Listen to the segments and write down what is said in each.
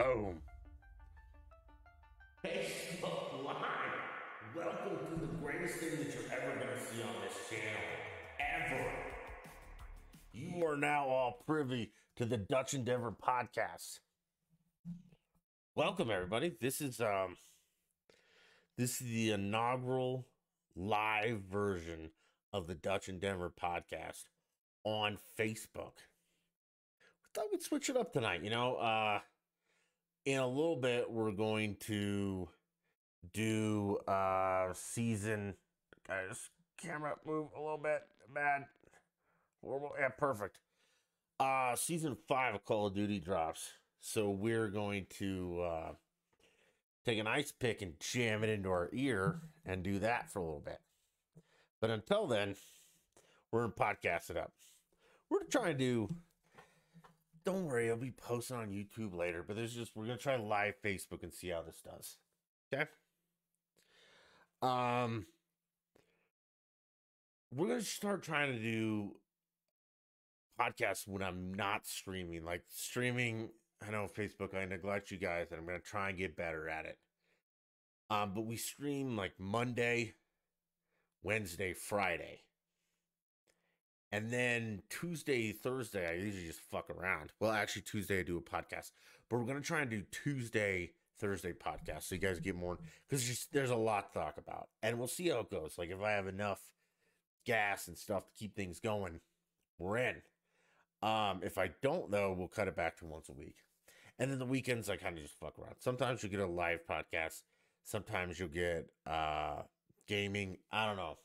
Boom. Facebook Live! Welcome to the greatest thing that you're ever gonna see on this channel. Ever! You are now all privy to the Dutch Endeavor podcast. Welcome everybody. This is um this is the inaugural live version of the Dutch Endeavor podcast on Facebook. We thought we'd switch it up tonight, you know. Uh in a little bit, we're going to do uh season. Guys, uh, camera move a little bit. man. Horrible. Yeah, perfect. Uh, season five of Call of Duty drops. So we're going to uh, take an ice pick and jam it into our ear mm-hmm. and do that for a little bit. But until then, we're going to podcast it up. We're trying to do don't worry, it'll be posted on YouTube later. But there's just we're gonna try live Facebook and see how this does. Okay. Um, we're gonna start trying to do podcasts when I'm not streaming. Like streaming, I know Facebook, I neglect you guys, and I'm gonna try and get better at it. Um, but we stream like Monday, Wednesday, Friday. And then Tuesday, Thursday, I usually just fuck around. Well, actually, Tuesday I do a podcast, but we're gonna try and do Tuesday, Thursday podcast so you guys get more because there's a lot to talk about, and we'll see how it goes. Like if I have enough gas and stuff to keep things going, we're in. Um, if I don't though, we'll cut it back to once a week, and then the weekends I kind of just fuck around. Sometimes you get a live podcast, sometimes you'll get uh gaming. I don't know,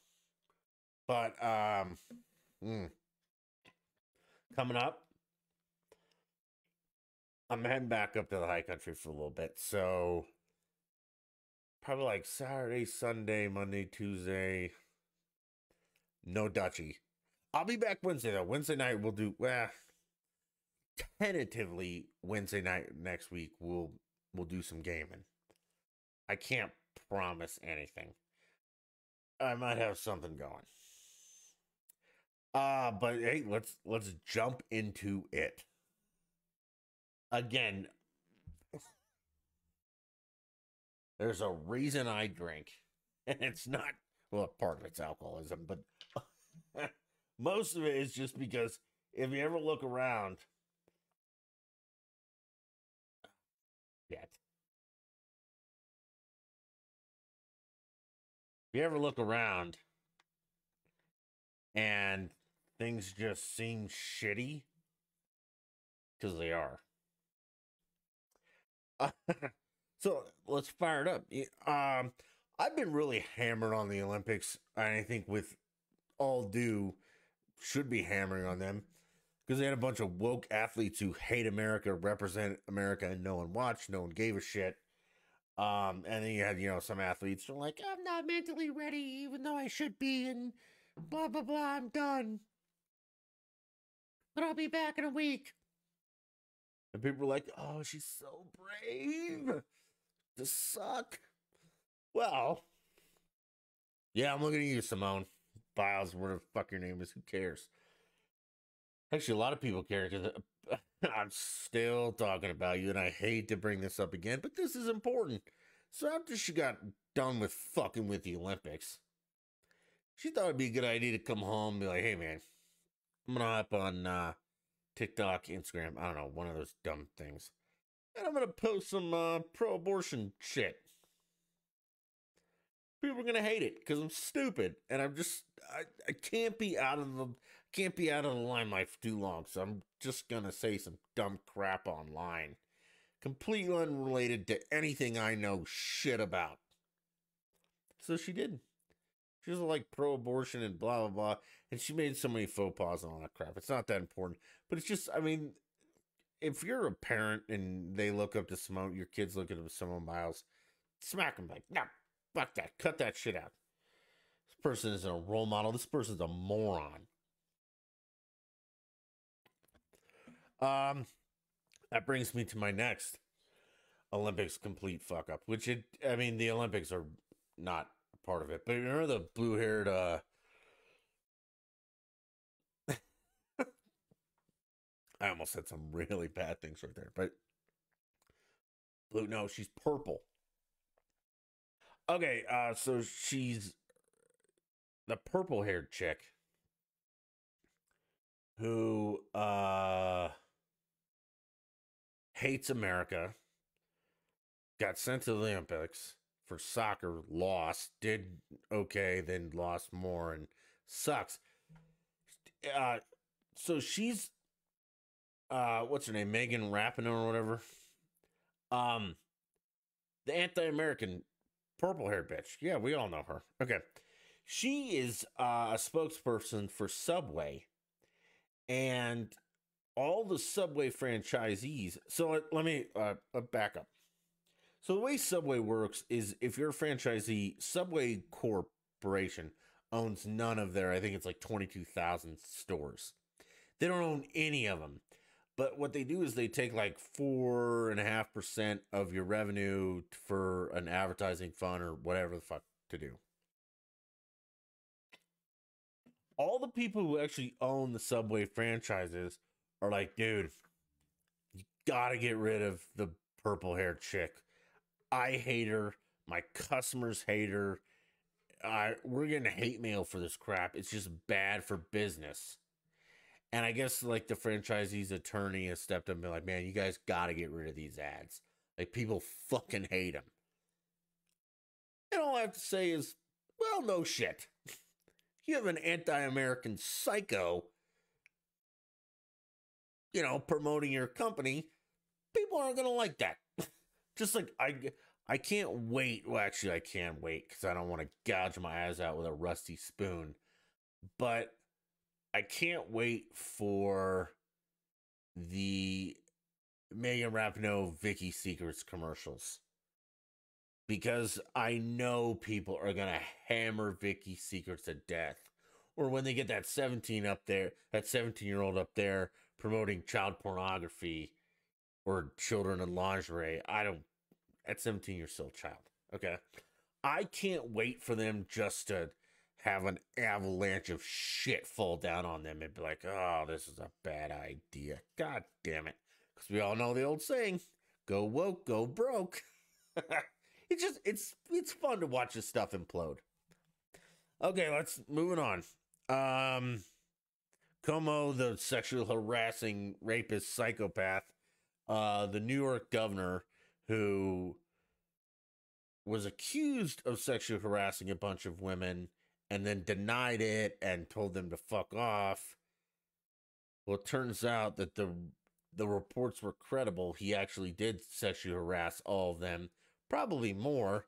but um. Mm. Coming up, I'm heading back up to the high country for a little bit. So, probably like Saturday, Sunday, Monday, Tuesday. No Dutchie. I'll be back Wednesday, though. Wednesday night, we'll do, well, tentatively Wednesday night next week, we'll we'll do some gaming. I can't promise anything. I might have something going. Uh, but hey, let's let's jump into it. Again, there's a reason I drink. And it's not well, part of it's alcoholism, but most of it is just because if you ever look around, shit. If you ever look around and things just seem shitty because they are. so let's fire it up. Um, I've been really hammered on the Olympics, and I think with all due, should be hammering on them because they had a bunch of woke athletes who hate America, represent America, and no one watched, no one gave a shit. Um, and then you had, you know, some athletes who are like, I'm not mentally ready, even though I should be, and blah, blah, blah, I'm done but I'll be back in a week. And people were like, oh, she's so brave to suck. Well, yeah, I'm looking at you, Simone. Biles, whatever the fuck your name is, who cares? Actually, a lot of people care because uh, I'm still talking about you, and I hate to bring this up again, but this is important. So after she got done with fucking with the Olympics, she thought it'd be a good idea to come home and be like, hey, man, I'm gonna hop on uh, TikTok, Instagram, I don't know, one of those dumb things, and I'm gonna post some uh, pro-abortion shit. People are gonna hate it because I'm stupid, and I'm just I, I can't be out of the can't be out of the limelight too long, so I'm just gonna say some dumb crap online, completely unrelated to anything I know shit about. So she did. She was like pro-abortion and blah blah blah. And she made so many faux pas and all that crap. It's not that important, but it's just I mean, if you're a parent and they look up to Simone, your kids look up to Simone Miles, smack them like, no, fuck that, cut that shit out. This person isn't a role model. This person's a moron. Um, that brings me to my next Olympics complete fuck up, which it, I mean, the Olympics are not part of it. But remember the blue haired uh I almost said some really bad things right there, but blue no, she's purple. Okay, uh so she's the purple haired chick who uh hates America, got sent to the Olympics for soccer lost, did okay, then lost more and sucks. Uh, so she's uh what's her name? Megan Rapinoe or whatever. Um the anti-American purple hair bitch. Yeah, we all know her. Okay. She is uh, a spokesperson for Subway and all the Subway franchisees. So let, let me uh, back up. So the way Subway works is if you're a franchisee, Subway Corporation owns none of their, I think it's like 22,000 stores. They don't own any of them. But what they do is they take like four and a half percent of your revenue for an advertising fund or whatever the fuck to do. All the people who actually own the Subway franchises are like, dude, you gotta get rid of the purple haired chick. I hate her. My customers hate her. I, we're getting hate mail for this crap. It's just bad for business. And I guess like the franchisee's attorney has stepped up and been like, man, you guys got to get rid of these ads. Like people fucking hate them. And all I have to say is, well, no shit. you have an anti American psycho, you know, promoting your company. People aren't going to like that. Just like I, I can't wait. Well, actually, I can wait because I don't want to gouge my eyes out with a rusty spoon. But I can't wait for the Megan Rapinoe Vicky Secrets commercials because I know people are gonna hammer Vicky Secrets to death. Or when they get that 17 up there, that 17 year old up there promoting child pornography or children in lingerie. I don't. At 17, you're still a child. Okay. I can't wait for them just to have an avalanche of shit fall down on them and be like, oh, this is a bad idea. God damn it. Because we all know the old saying go woke, go broke. it's just, it's, it's fun to watch this stuff implode. Okay, let's moving on. Um, Como, the sexual harassing rapist psychopath, uh, the New York governor who was accused of sexually harassing a bunch of women and then denied it and told them to fuck off. Well, it turns out that the the reports were credible. He actually did sexually harass all of them, probably more.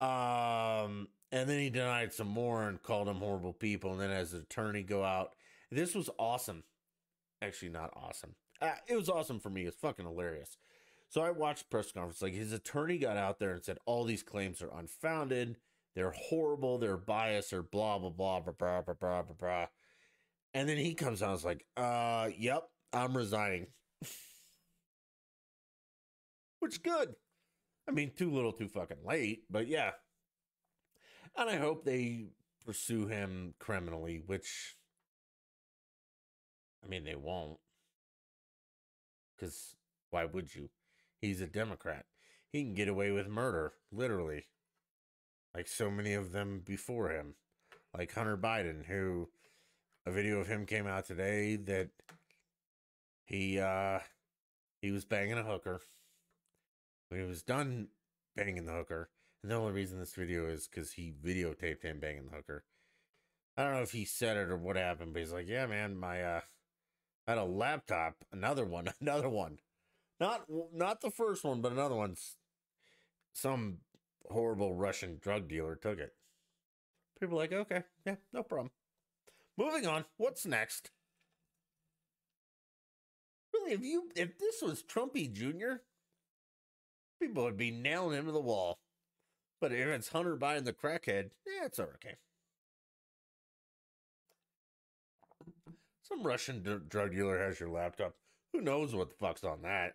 Um, and then he denied some more and called them horrible people. And then as an attorney go out, this was awesome. Actually, not awesome. Uh, it was awesome for me. It's fucking hilarious. So I watched press conference. Like his attorney got out there and said all these claims are unfounded. They're horrible. They're biased. Or blah blah blah blah blah blah blah blah. blah. And then he comes out and is like, "Uh, yep, I'm resigning." Which good. I mean, too little, too fucking late. But yeah. And I hope they pursue him criminally, which I mean, they won't because why would you? He's a Democrat. He can get away with murder, literally, like so many of them before him, like Hunter Biden, who a video of him came out today that he uh he was banging a hooker. When he was done banging the hooker, and the only reason this video is because he videotaped him banging the hooker. I don't know if he said it or what happened, but he's like, "Yeah, man, my uh, had a laptop, another one, another one. Not not the first one, but another one. Some horrible Russian drug dealer took it. People like, okay, yeah, no problem. Moving on, what's next? Really, if you if this was Trumpy Jr., people would be nailing him to the wall. But if it's Hunter buying the crackhead, yeah, it's okay. Some Russian d- drug dealer has your laptop. Who knows what the fuck's on that?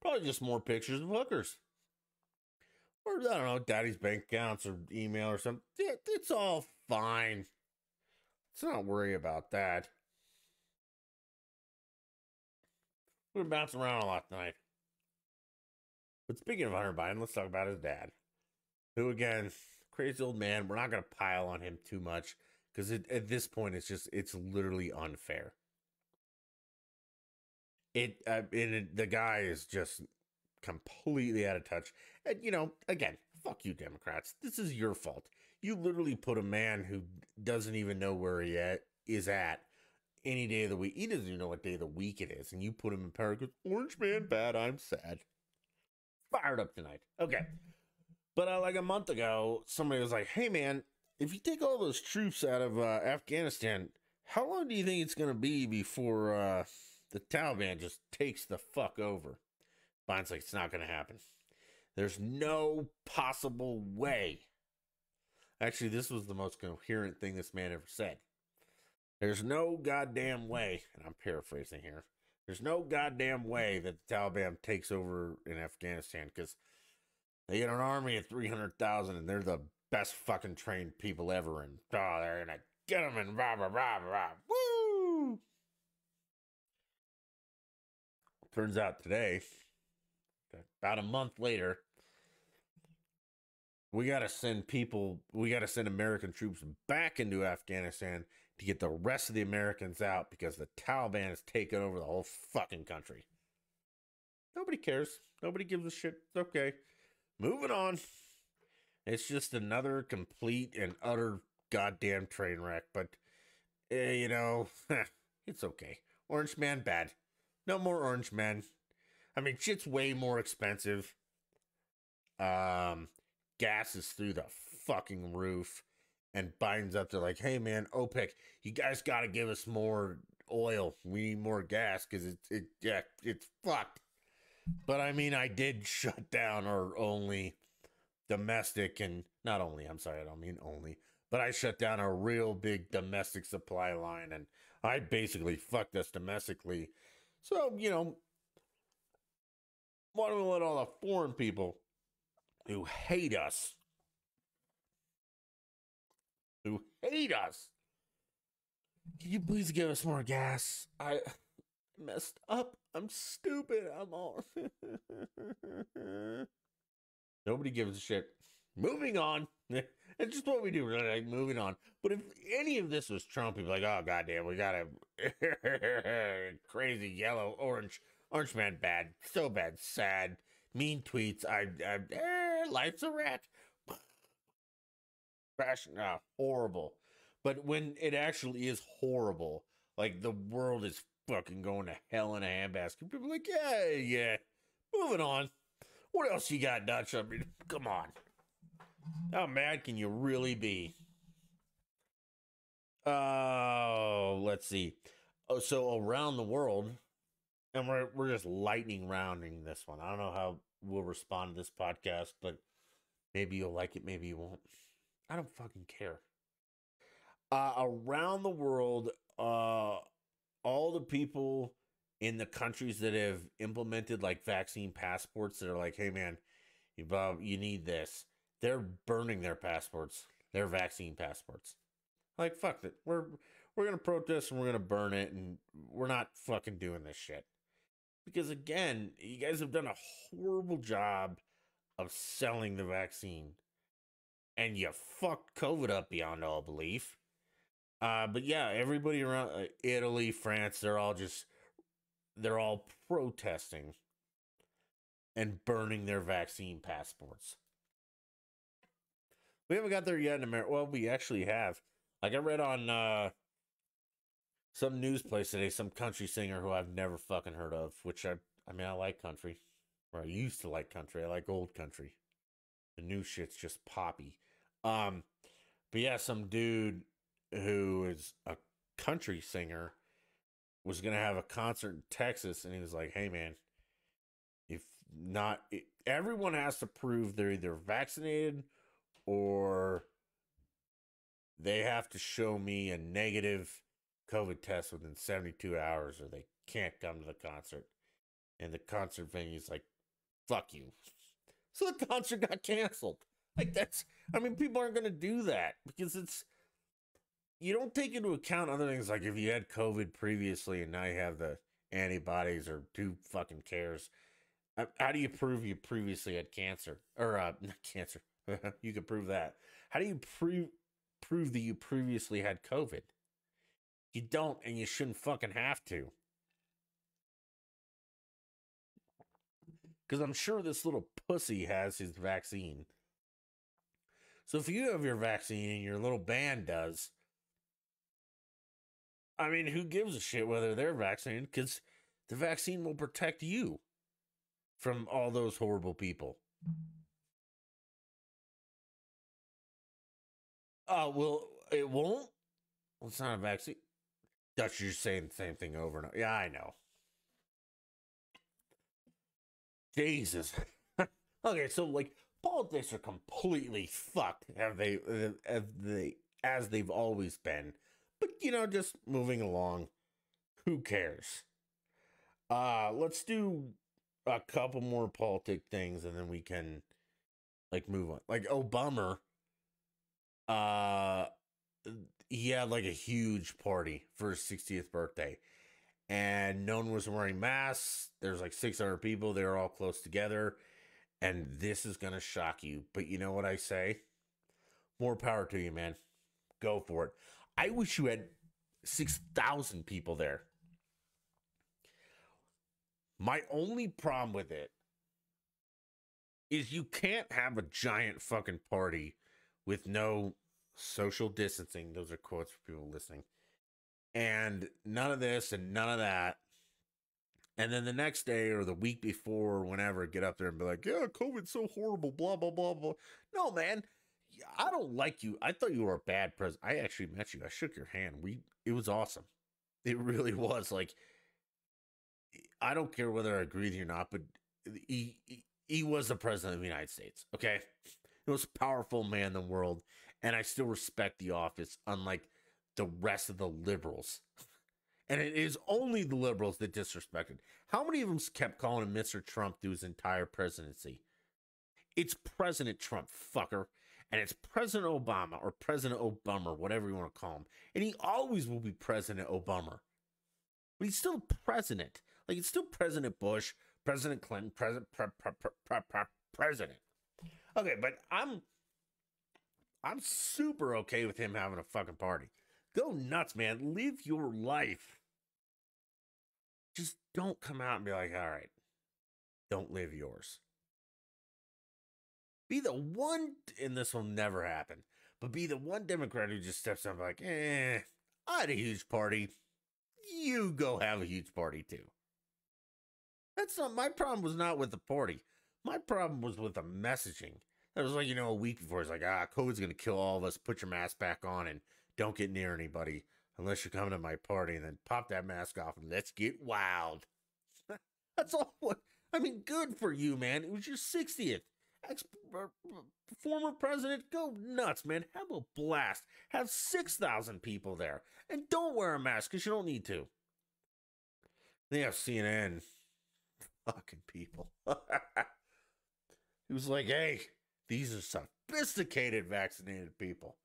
Probably just more pictures of hookers. Or, I don't know, daddy's bank accounts or email or something. it's all fine. Let's not worry about that. We were bouncing around a lot tonight. But speaking of Hunter Biden, let's talk about his dad. Who, again, crazy old man. We're not going to pile on him too much because at this point it's just it's literally unfair. It, uh, it the guy is just completely out of touch. And you know, again, fuck you, Democrats. This is your fault. You literally put a man who doesn't even know where he at, is at any day of the week. He doesn't even know what day of the week it is, and you put him in power. Cause orange man bad. I'm sad. Fired up tonight. Okay, but uh, like a month ago, somebody was like, "Hey man, if you take all those troops out of uh, Afghanistan, how long do you think it's going to be before uh, the Taliban just takes the fuck over? Biden's like, it's not going to happen. There's no possible way. Actually, this was the most coherent thing this man ever said. There's no goddamn way, and I'm paraphrasing here. There's no goddamn way that the Taliban takes over in Afghanistan because they get an army of 300,000 and they're the best fucking trained people ever, and oh, they're gonna get them, and blah blah blah blah. Woo! Turns out today, about a month later, we gotta send people, we gotta send American troops back into Afghanistan to get the rest of the Americans out because the Taliban has taken over the whole fucking country. Nobody cares. Nobody gives a shit. It's okay. Moving on. It's just another complete and utter goddamn train wreck, but eh, you know, it's okay. Orange Man bad. No more Orange Man. I mean, shit's way more expensive. Um, gas is through the fucking roof. And Biden's up there like, hey man, OPEC, you guys got to give us more oil. We need more gas because it, it, yeah, it's fucked. But I mean, I did shut down or only domestic and not only, I'm sorry, I don't mean only, but I shut down a real big domestic supply line and I basically fucked us domestically. So, you know, why don't we let all the foreign people who hate us, who hate us, can you please give us more gas? I messed up. I'm stupid. I'm all. Nobody gives a shit. Moving on. It's just what we do. Like, moving on. But if any of this was Trump, he'd be like, oh, goddamn, we got a crazy yellow, orange, orange man bad, so bad, sad, mean tweets. I, I eh, life's a rat. Crashing, ah, horrible. But when it actually is horrible, like the world is fucking going to hell in a handbasket, people like, yeah, yeah, moving on. What else you got, Dutch? I mean, come on. How mad can you really be? Oh, let's see. Oh, so around the world, and we're we're just lightning rounding this one. I don't know how we'll respond to this podcast, but maybe you'll like it, maybe you won't. I don't fucking care. Uh, around the world, uh, all the people in the countries that have implemented like vaccine passports that are like, hey man, you, Bob, you need this. They're burning their passports, their vaccine passports. Like fuck it, we're we're gonna protest and we're gonna burn it, and we're not fucking doing this shit. Because again, you guys have done a horrible job of selling the vaccine, and you fucked COVID up beyond all belief. Uh, but yeah, everybody around uh, Italy, France, they're all just they're all protesting and burning their vaccine passports. We haven't got there yet in America. Well, we actually have. Like I read on uh, some news place today, some country singer who I've never fucking heard of. Which I, I mean, I like country, or I used to like country. I like old country. The new shit's just poppy. Um, but yeah, some dude who is a country singer was gonna have a concert in Texas, and he was like, "Hey, man, if not, it, everyone has to prove they're either vaccinated or they have to show me a negative COVID test within 72 hours, or they can't come to the concert." And the concert venue's like, "Fuck you." So the concert got canceled. Like that's, I mean, people aren't gonna do that because it's you don't take into account other things like if you had COVID previously and now you have the antibodies or two fucking cares? How do you prove you previously had cancer or uh, not cancer? you could prove that. How do you prove prove that you previously had COVID? You don't, and you shouldn't fucking have to. Because I'm sure this little pussy has his vaccine. So if you have your vaccine and your little band does, I mean, who gives a shit whether they're vaccinated? Because the vaccine will protect you from all those horrible people. uh, well, it won't? Well, it's not a vaccine. Dutch, you're saying the same thing over and over. Yeah, I know. Jesus. okay, so like politics are completely fucked. Have they? Uh, have they? As they've always been but, you know, just moving along. Who cares? Uh, let's do a couple more politic things and then we can like move on. Like, oh bummer. Uh he had like a huge party for his 60th birthday. And no one was wearing masks. There's like 600 people. They were all close together. And this is going to shock you. But you know what I say? More power to you, man. Go for it. I wish you had 6,000 people there. My only problem with it is you can't have a giant fucking party with no social distancing. Those are quotes for people listening. And none of this and none of that. And then the next day or the week before or whenever, get up there and be like, yeah, COVID's so horrible, blah, blah, blah, blah. No, man. I don't like you. I thought you were a bad president. I actually met you. I shook your hand. We it was awesome. It really was. Like I don't care whether I agree with you or not, but he, he, he was the president of the United States. Okay, the most powerful man in the world, and I still respect the office, unlike the rest of the liberals. And it is only the liberals that disrespected. How many of them kept calling him Mr. Trump through his entire presidency? It's President Trump, fucker and it's President Obama or President Obama, whatever you want to call him. And he always will be President Obama. But he's still president. Like it's still President Bush, President Clinton, President pre, pre, pre, President. Okay, but I'm I'm super okay with him having a fucking party. Go nuts, man. Live your life. Just don't come out and be like, all right, don't live yours. Be the one, and this will never happen, but be the one Democrat who just steps up like, eh, I had a huge party. You go have a huge party too. That's not my problem was not with the party. My problem was with the messaging. That was like, you know, a week before it's like, ah, COVID's gonna kill all of us. Put your mask back on and don't get near anybody unless you're coming to my party and then pop that mask off and let's get wild. That's all what I mean, good for you, man. It was your 60th. Ex- er, former president, go nuts, man. Have a blast. Have 6,000 people there. And don't wear a mask because you don't need to. They have CNN. Fucking people. he was like, hey, these are sophisticated vaccinated people.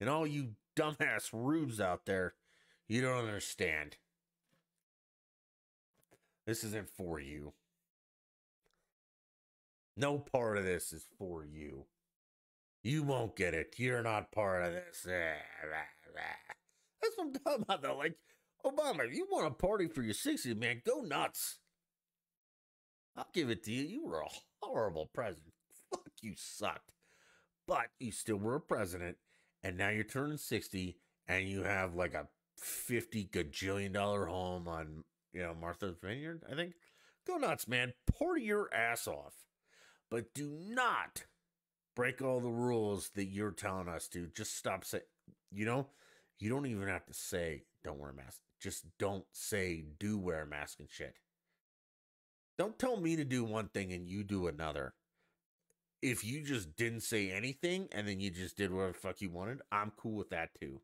And all you dumbass rubes out there, you don't understand. This isn't for you. No part of this is for you. You won't get it. You're not part of this. That's what I'm talking about, though. Like, Obama, if you want a party for your 60s, man, go nuts. I'll give it to you. You were a horrible president. Fuck, you sucked. But you still were a president, and now you're turning 60, and you have like a 50 gajillion dollar home on, you know, Martha's Vineyard, I think. Go nuts, man. Party your ass off but do not break all the rules that you're telling us to. Just stop saying, you know, you don't even have to say don't wear a mask. Just don't say do wear a mask and shit. Don't tell me to do one thing and you do another. If you just didn't say anything and then you just did whatever the fuck you wanted, I'm cool with that too.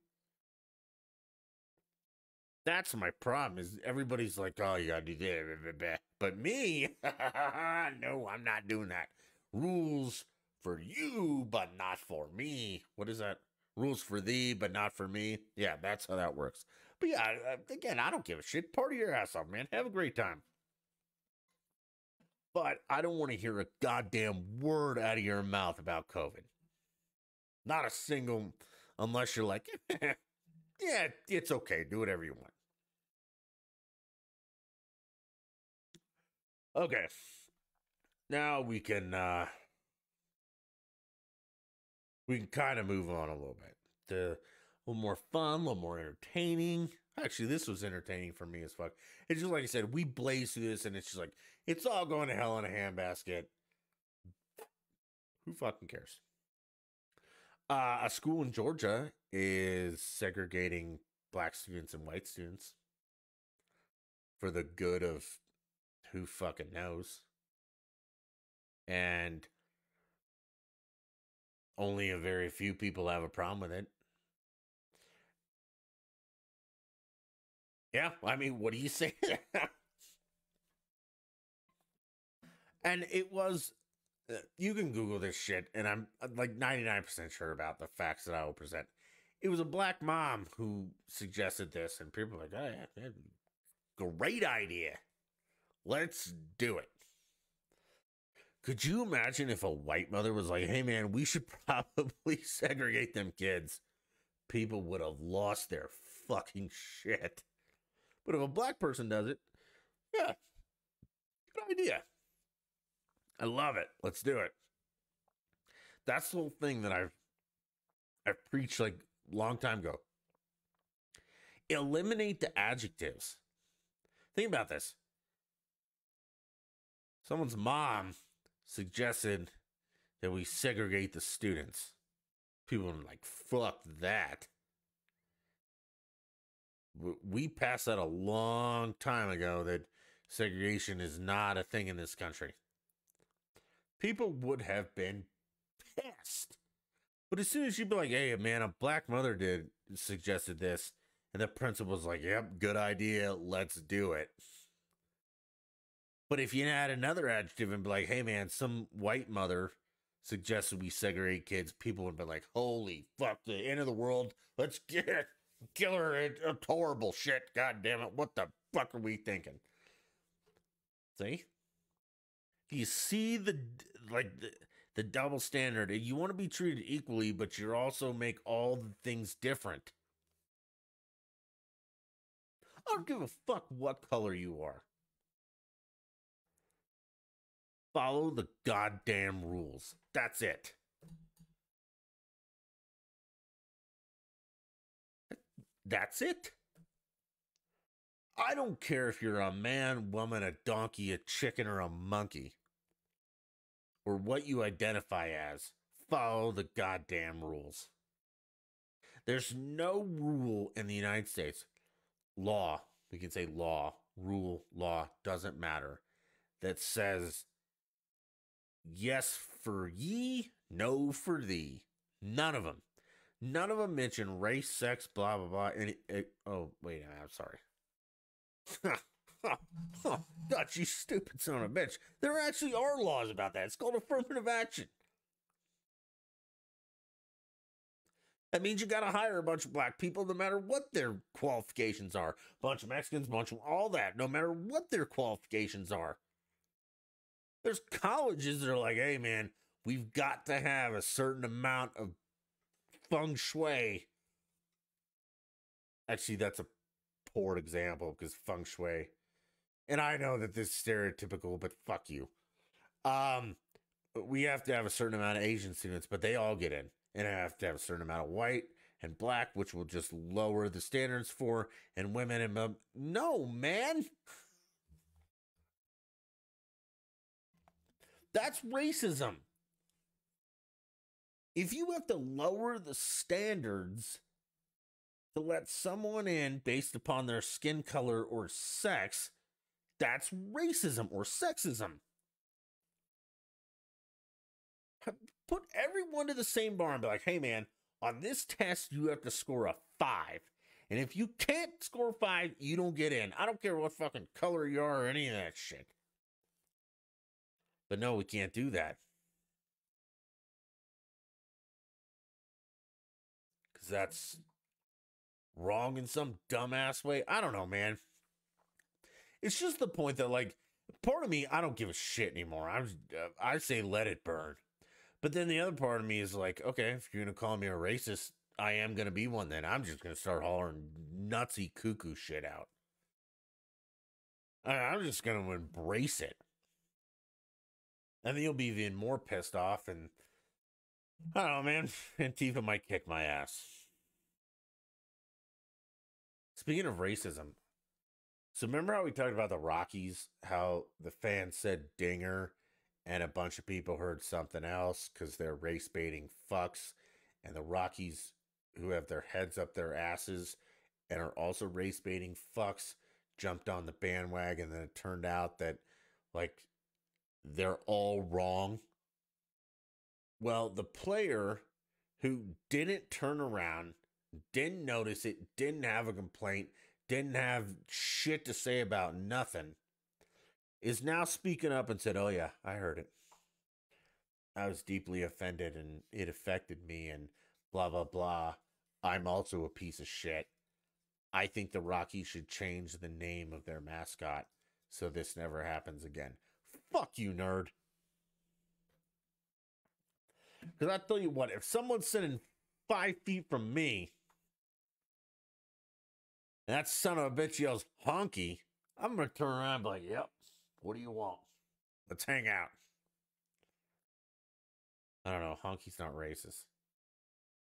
That's my problem. Is everybody's like, oh, you gotta do that, but me, no, I'm not doing that. Rules for you, but not for me. What is that? Rules for thee, but not for me. Yeah, that's how that works. But yeah, uh, again, I don't give a shit. Party your ass off, man. Have a great time. But I don't want to hear a goddamn word out of your mouth about COVID. Not a single, unless you're like, yeah, it's okay. Do whatever you want. Okay. Now we can uh we can kind of move on a little bit. To a little more fun, a little more entertaining. Actually, this was entertaining for me as fuck. It's just like I said, we blaze through this and it's just like it's all going to hell in a handbasket. Who fucking cares? Uh, a school in Georgia is segregating black students and white students for the good of who fucking knows? And only a very few people have a problem with it. Yeah, I mean, what do you say? and it was uh, you can google this shit and i'm uh, like 99% sure about the facts that i will present it was a black mom who suggested this and people were like oh yeah, yeah great idea Let's do it. Could you imagine if a white mother was like, hey man, we should probably segregate them kids? People would have lost their fucking shit. But if a black person does it, yeah, good idea. I love it. Let's do it. That's the whole thing that I've i preached like long time ago. Eliminate the adjectives. Think about this. Someone's mom suggested that we segregate the students. People are like, fuck that. We passed that a long time ago that segregation is not a thing in this country. People would have been pissed. But as soon as you'd be like, hey, man, a black mother did suggested this, and the principal's like, yep, good idea, let's do it. But if you add another adjective and be like, hey man, some white mother suggested we segregate kids, people would be like, holy fuck, the end of the world. Let's get it. Kill her. It's horrible shit. God damn it. What the fuck are we thinking? See? Do you see the, like, the, the double standard? You want to be treated equally, but you also make all the things different. I don't give a fuck what color you are. Follow the goddamn rules. That's it. That's it. I don't care if you're a man, woman, a donkey, a chicken, or a monkey, or what you identify as. Follow the goddamn rules. There's no rule in the United States, law, we can say law, rule, law, doesn't matter, that says Yes for ye, no for thee. None of them. None of them mention race, sex, blah, blah, blah. And eh, oh, wait I'm sorry. God, you stupid son of a bitch. There actually are laws about that. It's called affirmative action. That means you got to hire a bunch of black people no matter what their qualifications are. Bunch of Mexicans, bunch of all that, no matter what their qualifications are. There's colleges that are like, hey, man, we've got to have a certain amount of feng shui. Actually, that's a poor example because feng shui. And I know that this is stereotypical, but fuck you. Um, we have to have a certain amount of Asian students, but they all get in. And I have to have a certain amount of white and black, which will just lower the standards for, and women and no, man. That's racism. If you have to lower the standards to let someone in based upon their skin color or sex, that's racism or sexism. Put everyone to the same bar and be like, hey man, on this test, you have to score a five. And if you can't score five, you don't get in. I don't care what fucking color you are or any of that shit. But no, we can't do that. Because that's wrong in some dumbass way. I don't know, man. It's just the point that, like, part of me, I don't give a shit anymore. I'm, uh, I say let it burn. But then the other part of me is like, okay, if you're going to call me a racist, I am going to be one then. I'm just going to start hollering Nazi cuckoo shit out. I'm just going to embrace it. I think you'll be even more pissed off, and I don't know, man. Antifa might kick my ass. Speaking of racism, so remember how we talked about the Rockies, how the fans said dinger, and a bunch of people heard something else because they're race baiting fucks, and the Rockies, who have their heads up their asses and are also race baiting fucks, jumped on the bandwagon. And then it turned out that like they're all wrong. Well, the player who didn't turn around, didn't notice it, didn't have a complaint, didn't have shit to say about nothing, is now speaking up and said, Oh, yeah, I heard it. I was deeply offended and it affected me, and blah, blah, blah. I'm also a piece of shit. I think the Rockies should change the name of their mascot so this never happens again. Fuck you, nerd. Because I tell you what, if someone's sitting five feet from me, that son of a bitch yells honky, I'm going to turn around and be like, yep, what do you want? Let's hang out. I don't know. Honky's not racist.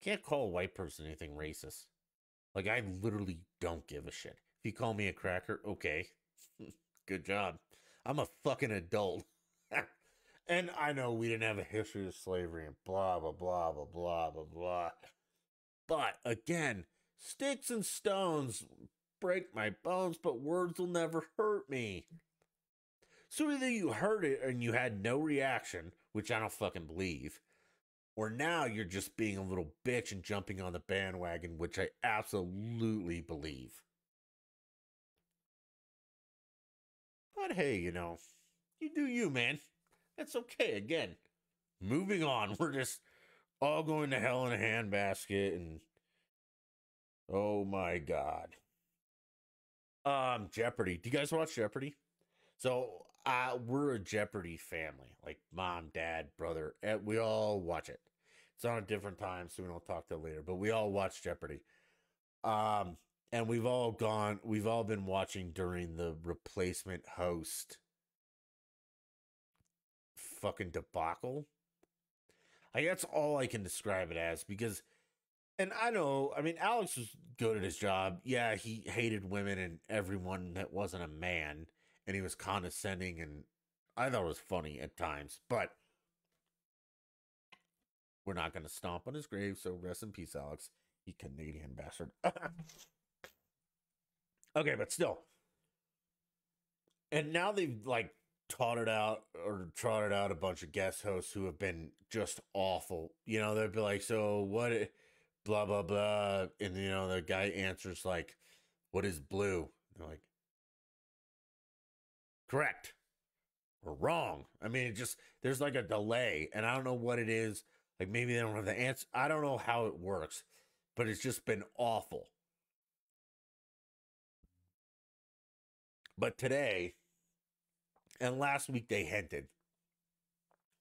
Can't call a white person anything racist. Like, I literally don't give a shit. If you call me a cracker, okay. Good job. I'm a fucking adult. and I know we didn't have a history of slavery and blah, blah, blah, blah, blah, blah, blah. But again, sticks and stones break my bones, but words will never hurt me. So either you heard it and you had no reaction, which I don't fucking believe, or now you're just being a little bitch and jumping on the bandwagon, which I absolutely believe. But hey, you know, you do you, man. That's okay. Again, moving on. We're just all going to hell in a handbasket and oh my god. Um, Jeopardy. Do you guys watch Jeopardy? So uh, we're a Jeopardy family. Like mom, dad, brother, eh, we all watch it. It's on a different time, so we don't talk to later. But we all watch Jeopardy. Um, and we've all gone we've all been watching during the replacement host fucking debacle i that's all i can describe it as because and i know i mean alex was good at his job yeah he hated women and everyone that wasn't a man and he was condescending and i thought it was funny at times but we're not going to stomp on his grave so rest in peace alex you canadian bastard Okay, but still. And now they've like trotted out or trotted out a bunch of guest hosts who have been just awful. You know, they'd be like, so what, blah, blah, blah. And, you know, the guy answers, like, what is blue? And like, correct or wrong. I mean, it just, there's like a delay. And I don't know what it is. Like, maybe they don't have the answer. I don't know how it works, but it's just been awful. But today, and last week they hinted,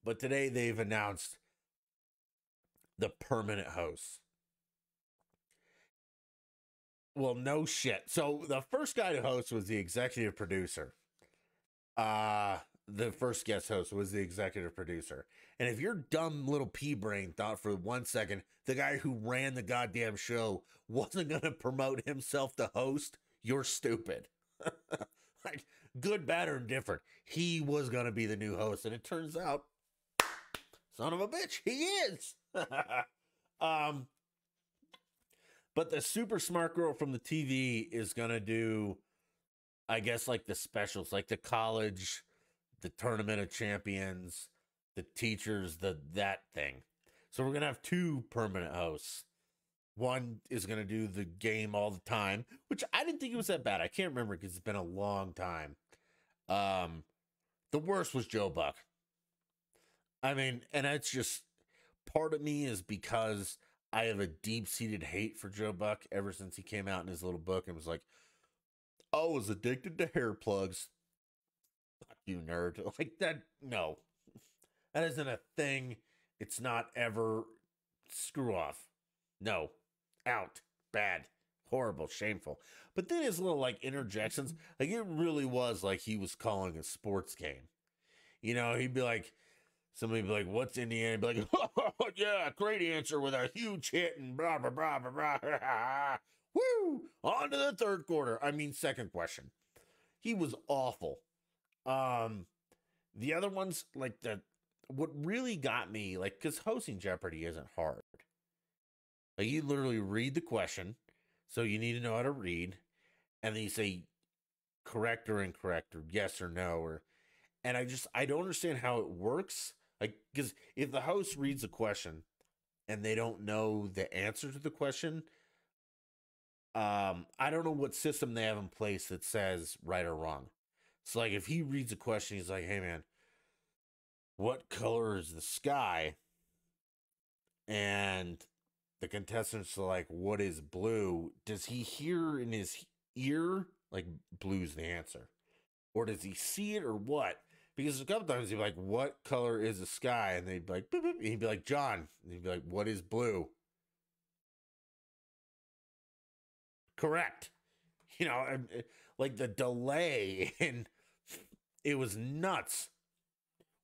but today they've announced the permanent host. Well, no shit. So the first guy to host was the executive producer. Uh the first guest host was the executive producer. And if your dumb little pea brain thought for one second the guy who ran the goddamn show wasn't going to promote himself to host, you're stupid. like good, bad, or indifferent, he was going to be the new host. And it turns out, son of a bitch, he is. um, but the super smart girl from the TV is going to do, I guess, like the specials, like the college, the tournament of champions, the teachers, the that thing. So we're going to have two permanent hosts one is going to do the game all the time, which I didn't think it was that bad. I can't remember because it's been a long time. Um, the worst was Joe Buck. I mean, and that's just part of me is because I have a deep seated hate for Joe Buck ever since he came out in his little book and was like, I was addicted to hair plugs. Fuck you, nerd. Like that, no. That isn't a thing. It's not ever screw off. No out. Bad. Horrible. Shameful. But then his little like interjections, like it really was like he was calling a sports game. You know, he'd be like, somebody be like, what's Indiana? He'd be like, oh, yeah, great answer with a huge hit and blah, blah, blah, blah, blah. Woo! On to the third quarter. I mean, second question. He was awful. Um, the other ones, like the what really got me, like, because hosting Jeopardy isn't hard. Like you literally read the question, so you need to know how to read, and then you say correct or incorrect or yes or no or and I just I don't understand how it works. Like because if the host reads a question and they don't know the answer to the question, um, I don't know what system they have in place that says right or wrong. So like if he reads a question, he's like, "Hey man, what color is the sky?" And the contestants are like, What is blue? Does he hear in his ear, like, blue's the answer? Or does he see it or what? Because a couple times he'd be like, What color is the sky? And they'd be like, boop, boop. he'd be like, John. And he'd be like, What is blue? Correct. You know, eh, like the delay and it was nuts.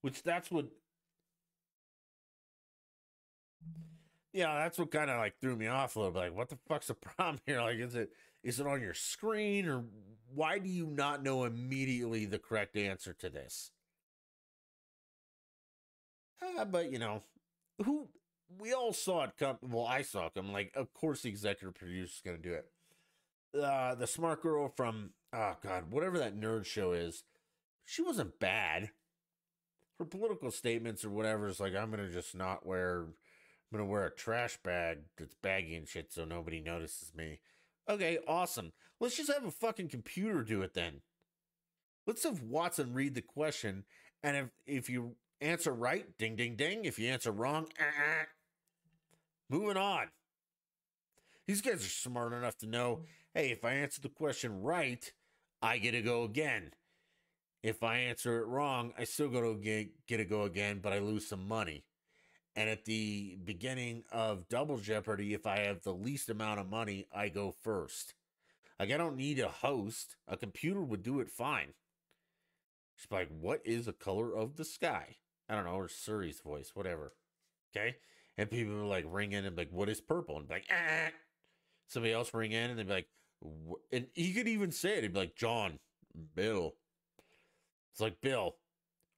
Which that's what you know, that's what kind of like threw me off a little bit. Like, what the fuck's the problem here? Like, is it is it on your screen or why do you not know immediately the correct answer to this? Uh, but you know, who we all saw it come. Well, I saw it come. Like, of course, the executive producer's going to do it. Uh, the smart girl from oh god, whatever that nerd show is, she wasn't bad. Her political statements or whatever is like, I'm going to just not wear I'm gonna wear a trash bag that's baggy and shit so nobody notices me. Okay, awesome. Let's just have a fucking computer do it then. Let's have Watson read the question, and if if you answer right, ding ding ding. If you answer wrong, ah, moving on. These guys are smart enough to know, hey, if I answer the question right, I get to go again. If I answer it wrong, I still go to get, get to go again, but I lose some money. And at the beginning of Double Jeopardy, if I have the least amount of money, I go first. Like, I don't need a host. A computer would do it fine. It's like, what is the color of the sky? I don't know, or Suri's voice, whatever. Okay? And people would like ring in and be like, what is purple? And be like, ah. Somebody else ring in and they'd be like, what? and he could even say it. He'd be like, John, Bill. It's like, Bill,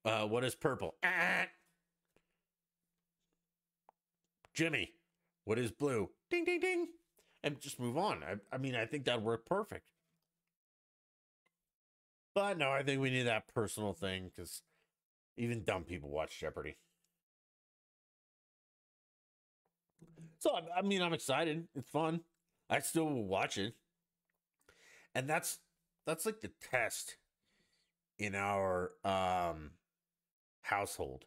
uh, what is purple? Ah. Jimmy, what is blue? Ding, ding, ding. And just move on. I, I mean, I think that worked perfect. But no, I think we need that personal thing because even dumb people watch Jeopardy. So, I, I mean, I'm excited. It's fun. I still will watch it. And that's that's like the test in our um household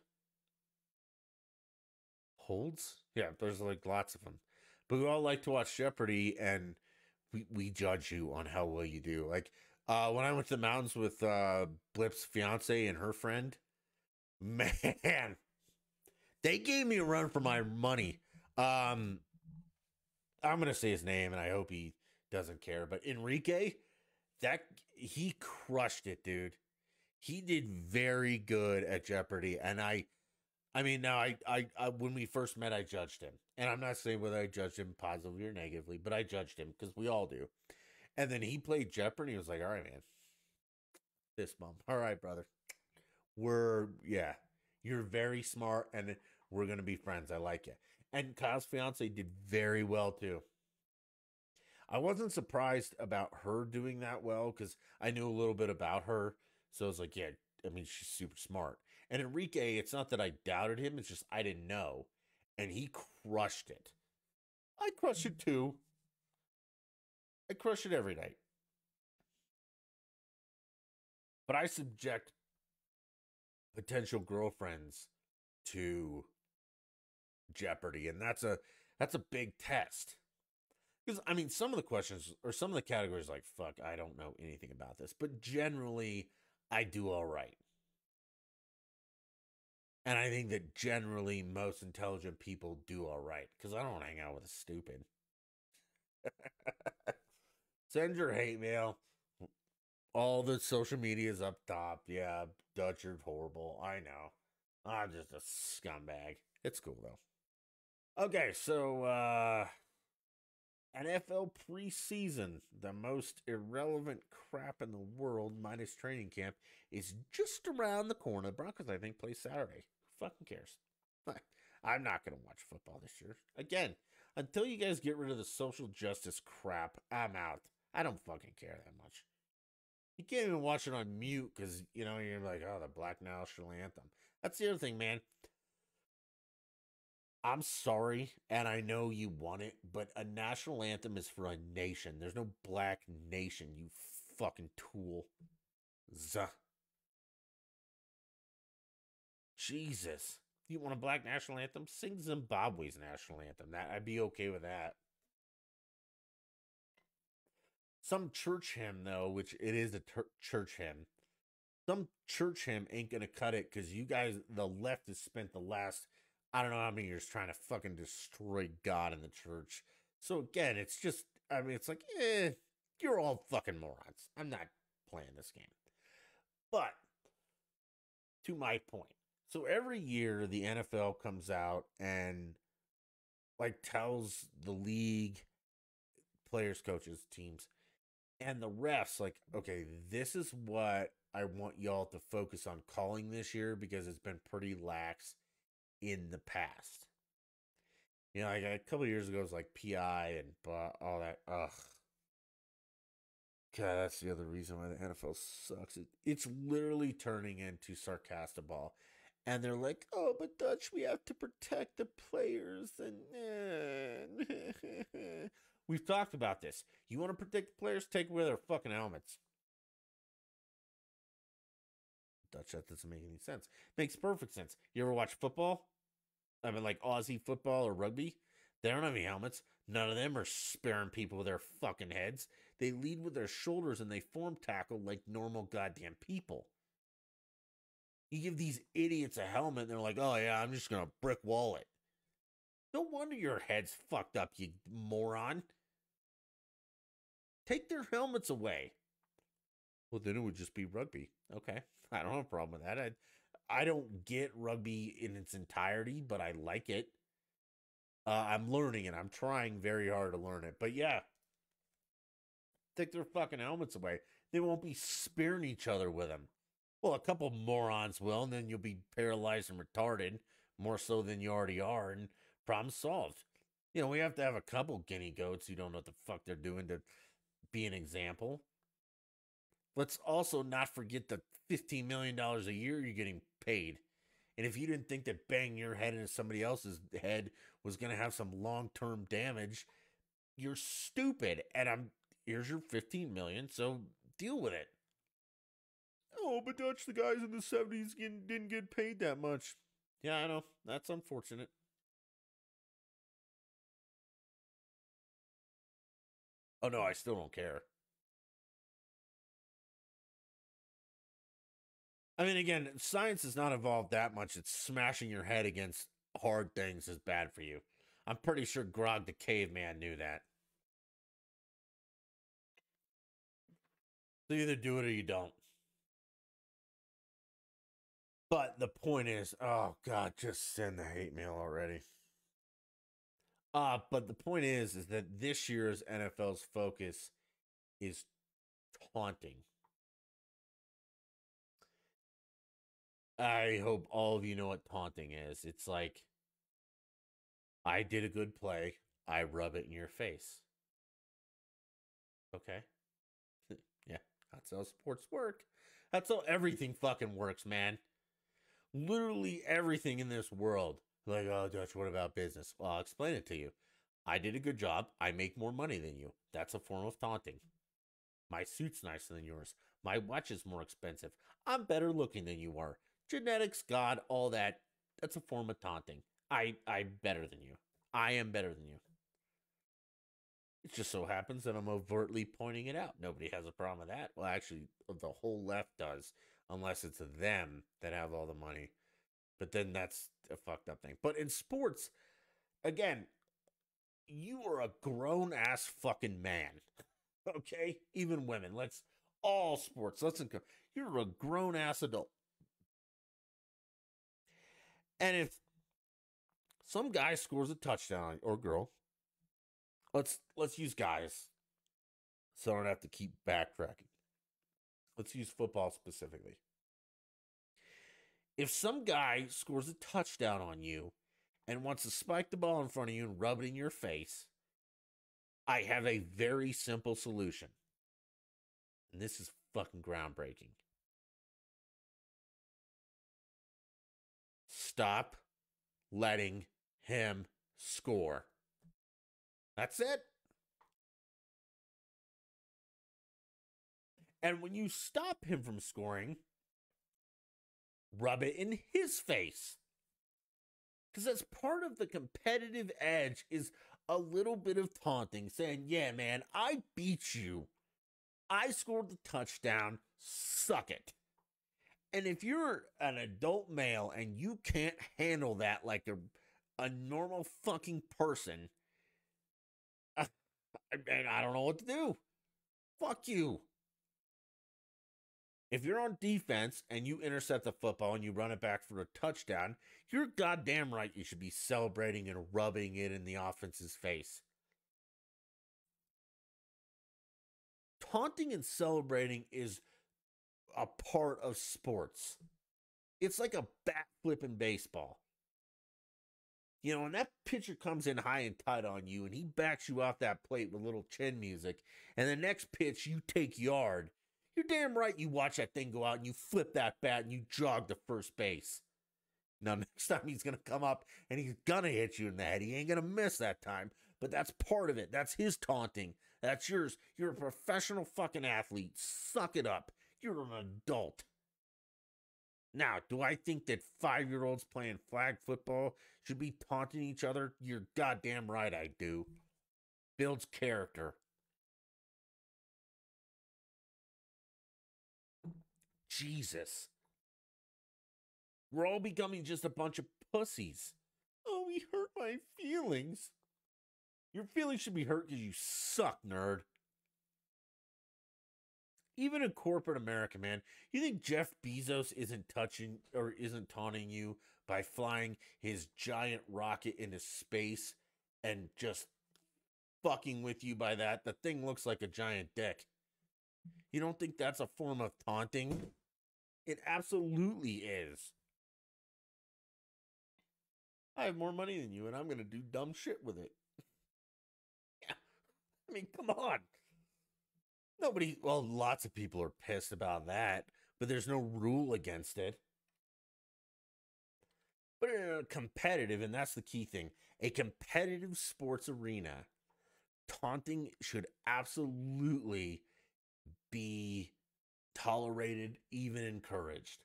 Holds? Yeah, there's like lots of them. But we all like to watch Jeopardy and we, we judge you on how well you do. Like uh, when I went to the mountains with uh, Blip's fiance and her friend, man, they gave me a run for my money. Um, I'm gonna say his name, and I hope he doesn't care. But Enrique, that he crushed it, dude. He did very good at Jeopardy, and I I mean, now I, I, I, when we first met, I judged him, and I'm not saying whether I judged him positively or negatively, but I judged him because we all do. And then he played Jeopardy. He was like, "All right, man, this mom. All right, brother, we're yeah, you're very smart, and we're gonna be friends. I like you." And Kyle's fiance did very well too. I wasn't surprised about her doing that well because I knew a little bit about her, so I was like, "Yeah, I mean, she's super smart." And Enrique, it's not that I doubted him, it's just I didn't know. And he crushed it. I crush it too. I crush it every night. But I subject potential girlfriends to jeopardy and that's a that's a big test. Because I mean some of the questions or some of the categories like fuck I don't know anything about this, but generally I do all right. And I think that generally most intelligent people do all right because I don't hang out with a stupid. Send your hate mail. All the social media is up top. Yeah, Dutch, you're horrible. I know. I'm just a scumbag. It's cool though. Okay, so uh NFL preseason, the most irrelevant crap in the world minus training camp, is just around the corner. The Broncos, I think, play Saturday fucking cares? I'm not going to watch football this year. Again, until you guys get rid of the social justice crap, I'm out. I don't fucking care that much. You can't even watch it on mute because, you know, you're like, oh, the Black National Anthem. That's the other thing, man. I'm sorry, and I know you want it, but a national anthem is for a nation. There's no black nation, you fucking tool. Zuh. Jesus. You want a black national anthem? Sing Zimbabwe's national anthem. That I'd be okay with that. Some church hymn though, which it is a ter- church hymn. Some church hymn ain't gonna cut it because you guys, the left, has spent the last I don't know how many years trying to fucking destroy God and the church. So again, it's just I mean, it's like, eh, you're all fucking morons. I'm not playing this game. But to my point, so every year the NFL comes out and like tells the league, players, coaches, teams, and the refs, like, okay, this is what I want y'all to focus on calling this year because it's been pretty lax in the past. You know, like a couple years ago, it was like PI and all that. Ugh. God, that's the other reason why the NFL sucks. It, it's literally turning into sarcastic ball and they're like, "Oh, but Dutch, we have to protect the players." And we've talked about this. You want to protect the players? Take away their fucking helmets. Dutch, that doesn't make any sense. Makes perfect sense. You ever watch football? I mean, like Aussie football or rugby. They don't have any helmets. None of them are sparing people with their fucking heads. They lead with their shoulders and they form tackle like normal goddamn people. You give these idiots a helmet, and they're like, oh, yeah, I'm just going to brick wall it. No wonder your head's fucked up, you moron. Take their helmets away. Well, then it would just be rugby. Okay. I don't have a problem with that. I, I don't get rugby in its entirety, but I like it. Uh, I'm learning it. I'm trying very hard to learn it. But yeah, take their fucking helmets away. They won't be spearing each other with them. Well, a couple morons will, and then you'll be paralyzed and retarded more so than you already are, and problem solved. You know, we have to have a couple guinea goats who don't know what the fuck they're doing to be an example. Let's also not forget the $15 million a year you're getting paid. And if you didn't think that banging your head into somebody else's head was going to have some long term damage, you're stupid. And I'm here's your 15 million, so deal with it. Oh, but Dutch the guys in the 70s didn't get paid that much. Yeah, I know. That's unfortunate. Oh, no, I still don't care. I mean, again, science has not evolved that much. It's smashing your head against hard things is bad for you. I'm pretty sure Grog the caveman knew that. So either do it or you don't. But the point is, oh God, just send the hate mail already. Uh, but the point is, is that this year's NFL's focus is taunting. I hope all of you know what taunting is. It's like, I did a good play, I rub it in your face. Okay. yeah, that's how sports work. That's how everything fucking works, man literally everything in this world. Like, oh, Dutch, what about business? Well, I'll explain it to you. I did a good job. I make more money than you. That's a form of taunting. My suit's nicer than yours. My watch is more expensive. I'm better looking than you are. Genetics, God, all that. That's a form of taunting. I I'm better than you. I am better than you. It just so happens that I'm overtly pointing it out. Nobody has a problem with that. Well, actually, the whole left does unless it's them that have all the money. But then that's a fucked up thing. But in sports, again, you are a grown ass fucking man. Okay? Even women. Let's all sports. Let's you're a grown ass adult. And if some guy scores a touchdown or girl, let's let's use guys. So I don't have to keep backtracking. Let's use football specifically. If some guy scores a touchdown on you and wants to spike the ball in front of you and rub it in your face, I have a very simple solution. And this is fucking groundbreaking. Stop letting him score. That's it. And when you stop him from scoring, rub it in his face. Because that's part of the competitive edge is a little bit of taunting, saying, yeah, man, I beat you. I scored the touchdown. Suck it. And if you're an adult male and you can't handle that like a, a normal fucking person, I, I don't know what to do. Fuck you. If you're on defense and you intercept the football and you run it back for a touchdown, you're goddamn right you should be celebrating and rubbing it in the offense's face. Taunting and celebrating is a part of sports. It's like a backflip in baseball. You know, and that pitcher comes in high and tight on you, and he backs you off that plate with little chin music. And the next pitch, you take yard you're damn right you watch that thing go out and you flip that bat and you jog to first base. Now, next time he's going to come up and he's going to hit you in the head. He ain't going to miss that time, but that's part of it. That's his taunting. That's yours. You're a professional fucking athlete. Suck it up. You're an adult. Now, do I think that five year olds playing flag football should be taunting each other? You're goddamn right I do. Builds character. Jesus. We're all becoming just a bunch of pussies. Oh, he hurt my feelings. Your feelings should be hurt because you suck, nerd. Even in corporate America, man, you think Jeff Bezos isn't touching or isn't taunting you by flying his giant rocket into space and just fucking with you by that? The thing looks like a giant dick. You don't think that's a form of taunting? It absolutely is. I have more money than you, and I'm going to do dumb shit with it. yeah. I mean, come on. Nobody, well, lots of people are pissed about that, but there's no rule against it. But in a competitive, and that's the key thing, a competitive sports arena, taunting should absolutely be tolerated, even encouraged.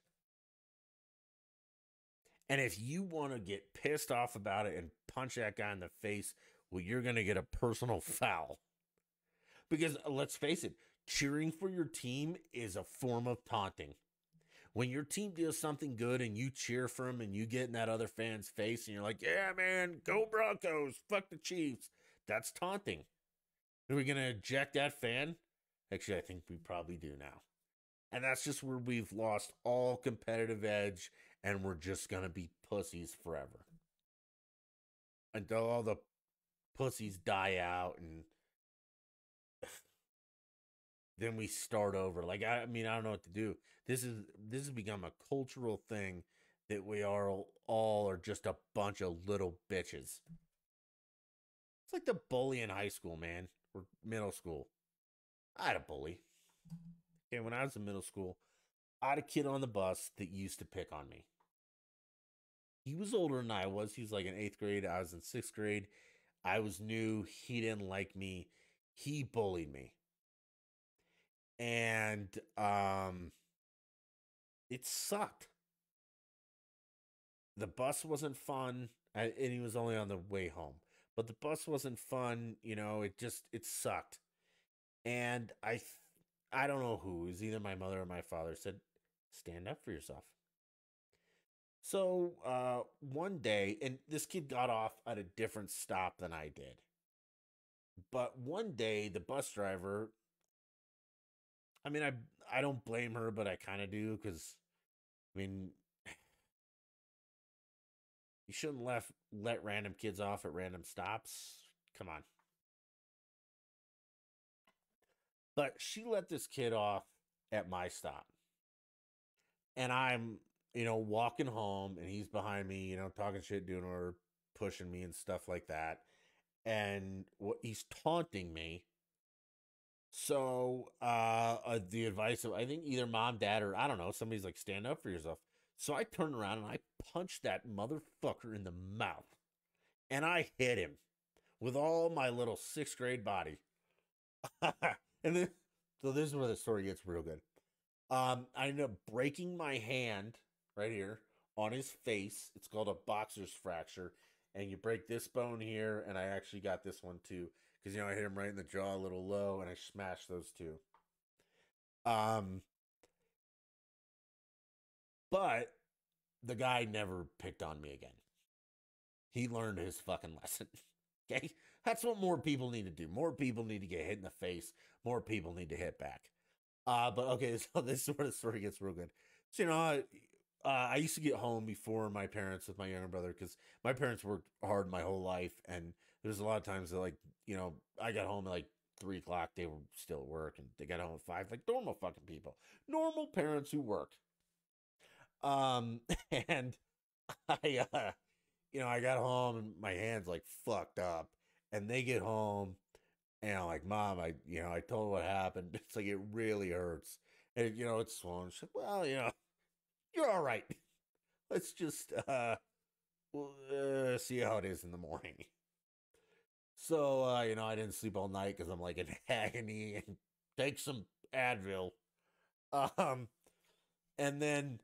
And if you want to get pissed off about it and punch that guy in the face, well, you're going to get a personal foul. Because uh, let's face it, cheering for your team is a form of taunting. When your team does something good and you cheer for them and you get in that other fan's face and you're like, yeah, man, go Broncos, fuck the Chiefs, that's taunting. Are we going to eject that fan? Actually, I think we probably do now. And that's just where we've lost all competitive edge and we're just going to be pussies forever. Until all the pussies die out and then we start over. Like I, I mean, I don't know what to do. This is this has become a cultural thing that we are all are just a bunch of little bitches. It's like the bully in high school, man, or middle school. I had a bully and when I was in middle school, I had a kid on the bus that used to pick on me. He was older than I was. He was like in eighth grade. I was in sixth grade. I was new. He didn't like me. He bullied me. And um it sucked. The bus wasn't fun. And he was only on the way home. But the bus wasn't fun, you know, it just it sucked. And I I don't know who, it was either my mother or my father, said, Stand up for yourself. So uh, one day, and this kid got off at a different stop than I did. But one day, the bus driver, I mean, I, I don't blame her, but I kind of do because, I mean, you shouldn't left, let random kids off at random stops. Come on. But she let this kid off at my stop. And I'm, you know, walking home and he's behind me, you know, talking shit, doing or pushing me and stuff like that. And what he's taunting me. So uh, uh the advice of I think either mom, dad, or I don't know, somebody's like, stand up for yourself. So I turn around and I punched that motherfucker in the mouth. And I hit him with all my little sixth grade body. And then, so this is where the story gets real good. Um, I end up breaking my hand right here on his face. It's called a boxer's fracture. And you break this bone here, and I actually got this one too. Because, you know, I hit him right in the jaw a little low, and I smashed those two. Um, but the guy never picked on me again. He learned his fucking lesson. okay? That's what more people need to do. More people need to get hit in the face. More people need to hit back. Uh, but okay, so this is where the story gets real good. So, you know, I, uh, I used to get home before my parents with my younger brother because my parents worked hard my whole life. And there's a lot of times that, like, you know, I got home at like three o'clock. They were still at work and they got home at five, like normal fucking people, normal parents who work. Um, and I, uh, you know, I got home and my hands like fucked up and they get home and I'm like, Mom, I you know, I told her what happened. It's like it really hurts. And you know, it's swollen. She's like, Well, you know, you're all right. Let's just uh we'll, uh, see how it is in the morning. So uh, you know, I didn't sleep all night because I'm like in agony and take some Advil. Um and then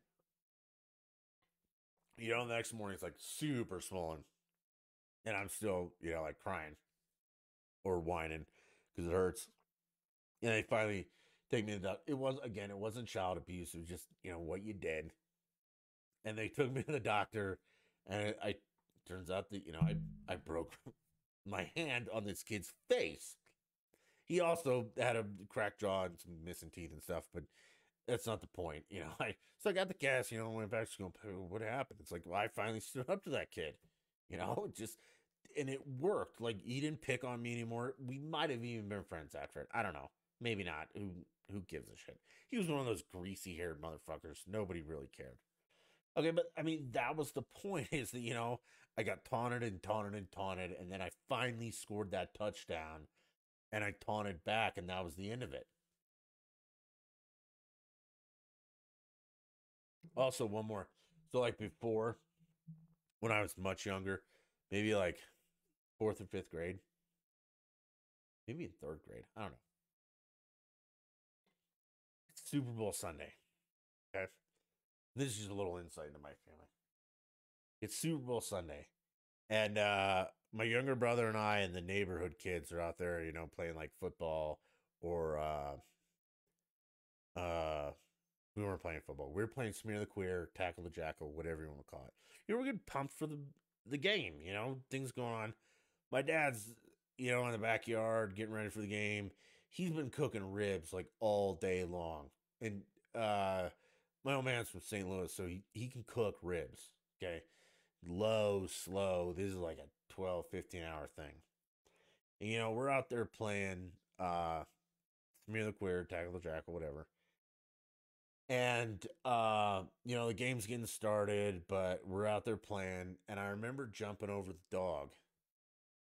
you know, the next morning it's like super swollen and I'm still, you know, like crying or whining because it hurts. And they finally take me to the doctor. It was again, it wasn't child abuse. It was just, you know, what you did. And they took me to the doctor, and I, I turns out that you know I I broke my hand on this kid's face. He also had a cracked jaw and some missing teeth and stuff, but that's not the point. You know, I so I got the gas, you know, went back to school. What happened? It's like, well, I finally stood up to that kid. You know, just and it worked. Like he didn't pick on me anymore. We might have even been friends after it. I don't know. Maybe not. Who who gives a shit? He was one of those greasy haired motherfuckers. Nobody really cared. Okay, but I mean that was the point, is that you know, I got taunted and taunted and taunted, and then I finally scored that touchdown and I taunted back, and that was the end of it. Also, one more. So like before, when I was much younger, maybe like fourth or fifth grade, maybe in third grade. I don't know. It's Super Bowl Sunday. Okay. This is a little insight into my family. It's Super Bowl Sunday. And uh, my younger brother and I and the neighborhood kids are out there, you know, playing like football or uh, uh, we weren't playing football. We were playing smear the queer, tackle the jackal, whatever you want to call it. You know, we're getting pumped for the the game. You know, things going on my dad's, you know, in the backyard getting ready for the game. He's been cooking ribs like all day long. And uh my old man's from St. Louis, so he, he can cook ribs. Okay. Low, slow. This is like a 12, 15 hour thing. And, you know, we're out there playing uh Smear the Queer, Tackle the Jackal, whatever. And uh, you know, the game's getting started, but we're out there playing, and I remember jumping over the dog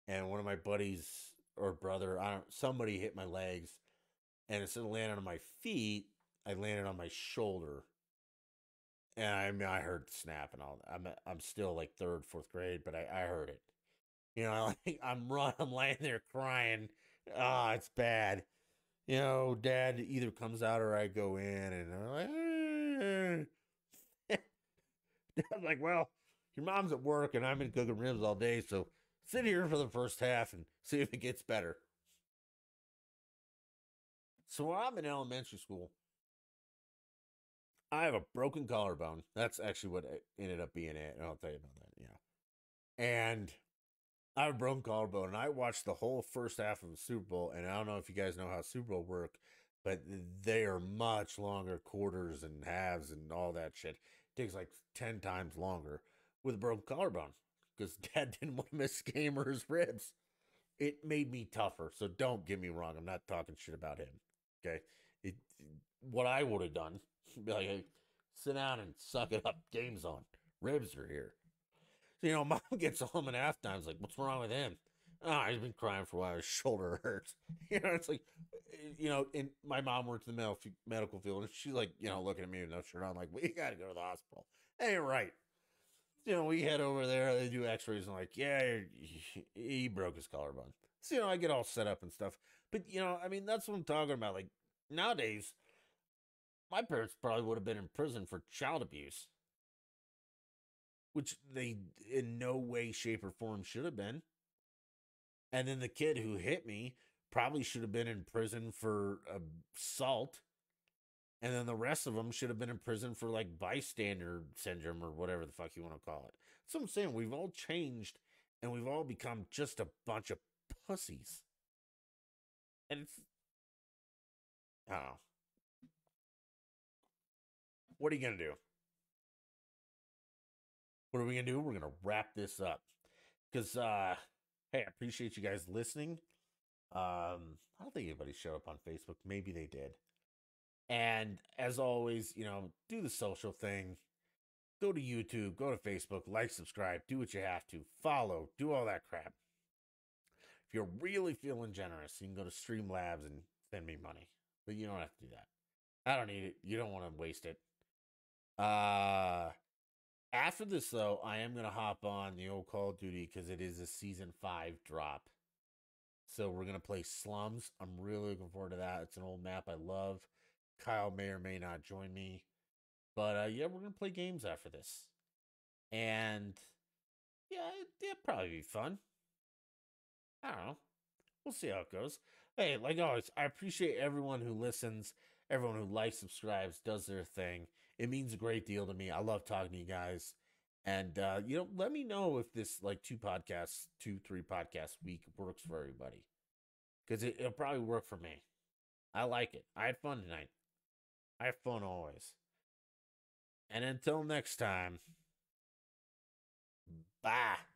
and one of my buddies or brother, I don't, somebody hit my legs, and instead of landing on my feet, I landed on my shoulder. And I mean, I heard snap and all. I'm I'm still like third, fourth grade, but I, I heard it. You know, like I'm run, I'm laying there crying. Ah, oh, it's bad. You know, Dad either comes out or I go in, and I'm like, I'm like, well, your mom's at work and I'm in cooking ribs all day, so sit here for the first half and see if it gets better. So when I'm in elementary school, I have a broken collarbone. That's actually what it ended up being it. I'll tell you about that. Yeah. And I have a broken collarbone, and I watched the whole first half of the Super Bowl. And I don't know if you guys know how Super Bowl work, but they are much longer quarters and halves and all that shit. It takes like 10 times longer with a broken collarbone because dad didn't want to miss a his ribs. It made me tougher. So don't get me wrong. I'm not talking shit about him. Okay. It, what I would have done, be like, hey, sit down and suck it up. Game's on. Ribs are here. So, you know, mom gets home and halftime. It's like, what's wrong with him? Oh, he's been crying for a while. His shoulder hurts. You know, it's like, eh, you know, and my mom works in the medical field, and she's like, you know, looking at me with no shirt on, like, we got to go to the hospital. Hey, right. you know, we head over there, they do x-rays and like, yeah, he broke his collarbone. So, you know, I get all set up and stuff. But, you know, I mean, that's what I'm talking about. Like, nowadays, my parents probably would have been in prison for child abuse, which they in no way, shape, or form should have been. And then the kid who hit me probably should have been in prison for assault and then the rest of them should have been in prison for like bystander syndrome or whatever the fuck you want to call it. So I'm saying we've all changed and we've all become just a bunch of pussies. And it's oh. What are you gonna do? What are we gonna do? We're gonna wrap this up. Cause uh hey, I appreciate you guys listening. Um, I don't think anybody showed up on Facebook. Maybe they did. And as always, you know, do the social thing. Go to YouTube, go to Facebook, like, subscribe, do what you have to, follow, do all that crap. If you're really feeling generous, you can go to Streamlabs and send me money. But you don't have to do that. I don't need it. You don't want to waste it. Uh after this though, I am gonna hop on the old Call of Duty because it is a season five drop. So we're gonna play Slums. I'm really looking forward to that. It's an old map I love. Kyle may or may not join me. But uh, yeah, we're gonna play games after this, and yeah, it, will probably be fun. I don't know. We'll see how it goes. Hey, like always, I appreciate everyone who listens, everyone who likes, subscribes, does their thing. It means a great deal to me. I love talking to you guys. And uh, you know, let me know if this like two podcasts, two three podcasts week works for everybody, because it, it'll probably work for me. I like it. I had fun tonight. I have fun always. And until next time, bye.